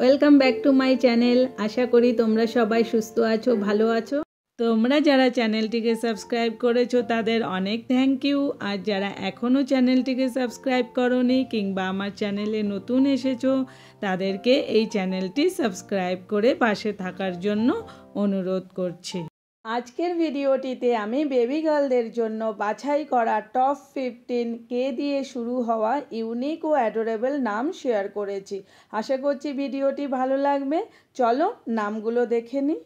welcome back to my channel আশা করি তোমরা সবাই সুস্থ আছো ভালো আছো তোমরা যারা চ্যানেলটিকে সাবস্ক্রাইব করেছো তাদের অনেক থ্যাংক ইউ আর যারা এখনও চ্যানেলটিকে সাবস্ক্রাইব করনি কিংবা আমার চ্যানেলে নতুন এসেছো তাদেরকে এই চ্যানেলটি সাবস্ক্রাইব করে পাশে থাকার জন্য অনুরোধ করছি আজকের ভিডিওটিতে আমি বেবি গার্লদের জন্য বাছাই করা টপ ফিফটিন কে দিয়ে শুরু হওয়া ইউনিক ও অ্যাডোরেবল নাম শেয়ার করেছি আশা করছি ভিডিওটি ভালো লাগবে চলো নামগুলো দেখে নিই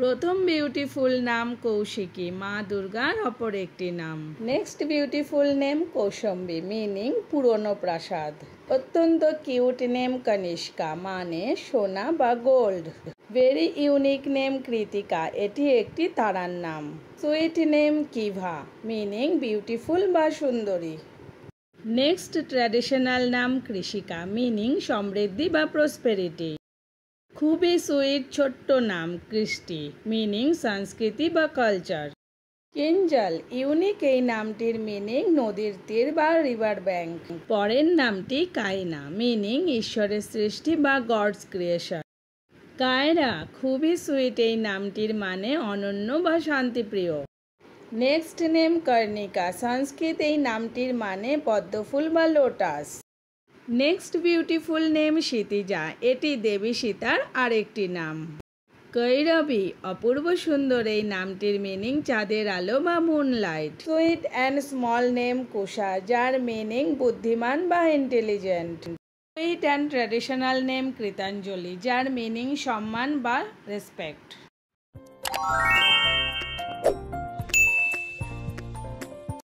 প্রথম বিউটিফুল নাম কৌশিকী মা দুর্গার অপর একটি নাম next beautiful name Kaushambi meaning পুরনো প্রাসাদ অত্যন্ত কিউট নেম কনিষ্কা মানে সোনা বা gold very unique name Kritika এটি একটি তারার নাম sweet name Kiva meaning beautiful বা সুন্দরী নেক্সট ট্র্যাডিশনাল নাম কৃষিকা মিনিং সমৃদ্ধি বা প্রসপেরিটি খুবই সুইট ছোট্ট নাম কৃষ্টি মিনিং সংস্কৃতি বা কালচার কিঞ্জল ইউনিক এই নামটির মিনিং নদীর তীর বা রিভার ব্যাংক পরের নামটি কায়না মিনিং ঈশ্বরের সৃষ্টি বা গডস ক্রিয়েশন কায়রা খুবই সুইট এই নামটির মানে অনন্য বা শান্তিপ্রিয় নেক্সট নেম কর্ণিকা সংস্কৃত এই নামটির মানে পদ্মফুল বা lotus next beautiful name Sitija এটি দেবী সীতার আরেকটি নাম কৈরবি অপূর্ব সুন্দর এই নামটির মিনিং চাঁদের আলো বা moonlight sweet and small name Kusha যার মিনিং বুদ্ধিমান বা intelligent sweet and traditional name Kritanjali যার মিনিং সম্মান বা রেসপেক্ট